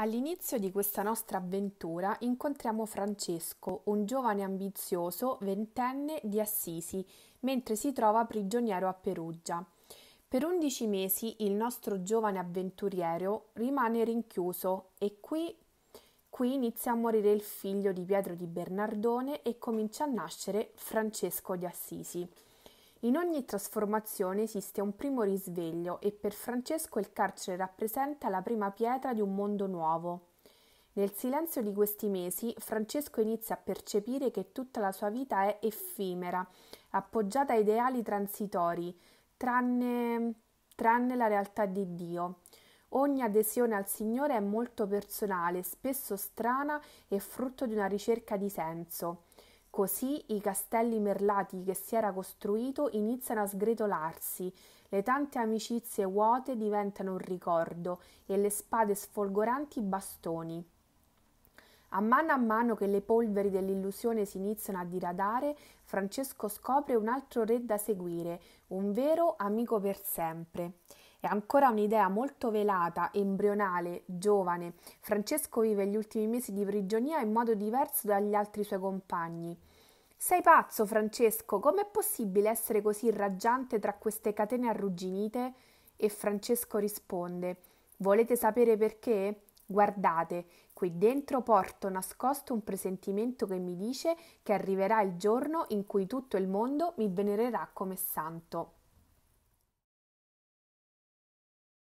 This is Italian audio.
All'inizio di questa nostra avventura incontriamo Francesco, un giovane ambizioso ventenne di Assisi, mentre si trova prigioniero a Perugia. Per undici mesi il nostro giovane avventuriero rimane rinchiuso e qui, qui inizia a morire il figlio di Pietro di Bernardone e comincia a nascere Francesco di Assisi. In ogni trasformazione esiste un primo risveglio e per Francesco il carcere rappresenta la prima pietra di un mondo nuovo. Nel silenzio di questi mesi Francesco inizia a percepire che tutta la sua vita è effimera, appoggiata a ideali transitori, tranne, tranne la realtà di Dio. Ogni adesione al Signore è molto personale, spesso strana e frutto di una ricerca di senso. Così i castelli merlati che si era costruito iniziano a sgretolarsi, le tante amicizie vuote diventano un ricordo e le spade sfolgoranti bastoni. A mano a mano che le polveri dell'illusione si iniziano a diradare, Francesco scopre un altro re da seguire, un vero amico per sempre. È ancora un'idea molto velata, embrionale, giovane. Francesco vive gli ultimi mesi di prigionia in modo diverso dagli altri suoi compagni. Sei pazzo, Francesco? Com'è possibile essere così raggiante tra queste catene arrugginite? E Francesco risponde: Volete sapere perché? Guardate, qui dentro porto nascosto un presentimento che mi dice che arriverà il giorno in cui tutto il mondo mi venererà come santo.